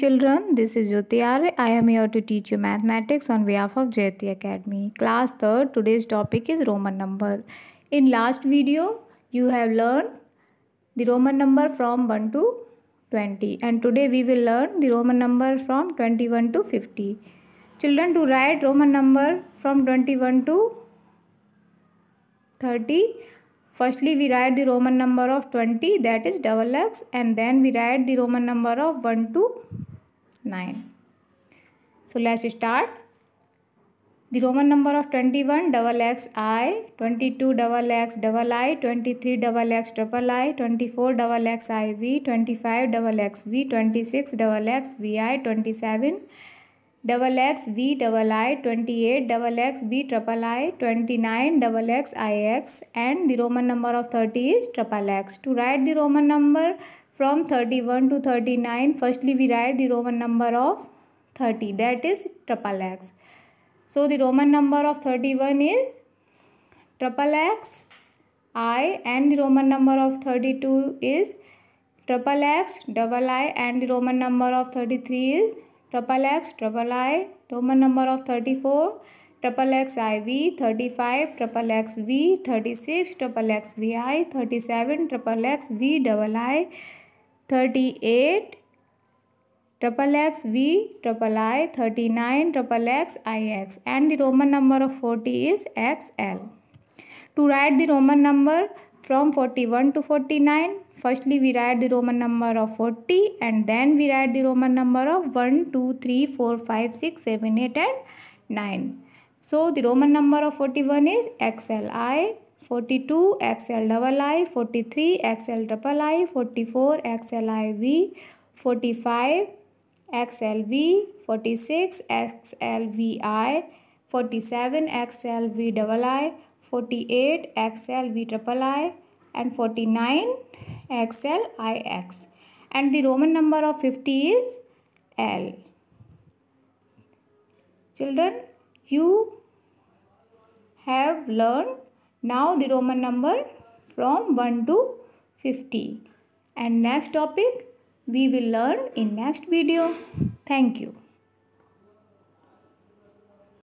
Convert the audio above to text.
Children, this is Jyoti Arya. I am here to teach you mathematics on behalf of Jyoti Academy. Class 3, today's topic is Roman number. In last video, you have learned the Roman number from 1 to 20 and today we will learn the Roman number from 21 to 50. Children, to write Roman number from 21 to 30, Firstly, we write the Roman number of 20 that is double x and then we write the Roman number of 1 to 9. So let's start. The Roman number of 21 double x i, 22 double x double i, 23 double x triple i, 24 double x i v, 25 double x v, 26 double x v i, 27 double x v double i, 28 double x b triple i, 29 double x i x and the Roman number of 30 is triple x. To write the Roman number from 31 to 39 firstly we write the roman number of 30 that is triple x so the roman number of 31 is triple x i and the roman number of 32 is triple x double i and the roman number of 33 is triple x double i roman number of 34 triple x i v 35 triple x v 36 triple x v i 37 triple x v double i 38 triple x v triple i 39 triple x i x and the roman number of 40 is xl to write the roman number from 41 to 49 firstly we write the roman number of 40 and then we write the roman number of 1 2 3 4 5 6 7 8 and 9 so the roman number of 41 is xli 42 XL double I, 43 XL triple I, 44 I V, 45 XLV, 46 XLVI, 47 XLV double I, 48 XLV triple I and 49 XLIX and the Roman number of 50 is L. Children, you have learned now the Roman number from 1 to 50. And next topic we will learn in next video. Thank you.